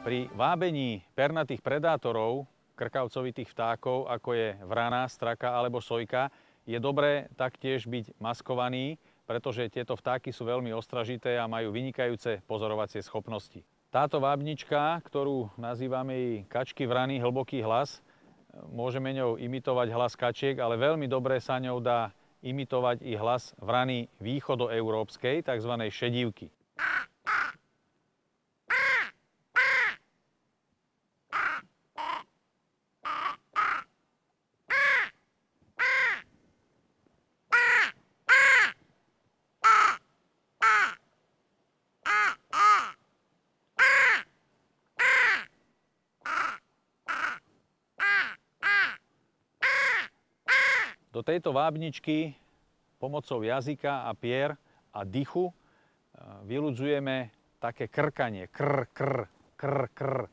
Pri vábení pernatých predátorov, krkavcovitých vtákov, ako je vrana, straka alebo sojka, je dobré taktiež byť maskovaný, pretože tieto vtáky sú veľmi ostražité a majú vynikajúce pozorovacie schopnosti. Táto vábnička, ktorú nazývame i kačky vrany, hlboký hlas, môžeme ňou imitovať hlas kačiek, ale veľmi dobre sa ňou dá imitovať i hlas vrany východoeurópskej, tzv. šedívky. Do tejto vábničky pomocou jazyka a pier a dychu e, vyľudzujeme také krkanie. Kr, kr, kr, kr.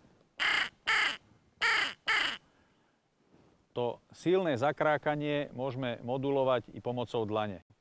To silné zakrákanie môžeme modulovať i pomocou dlane.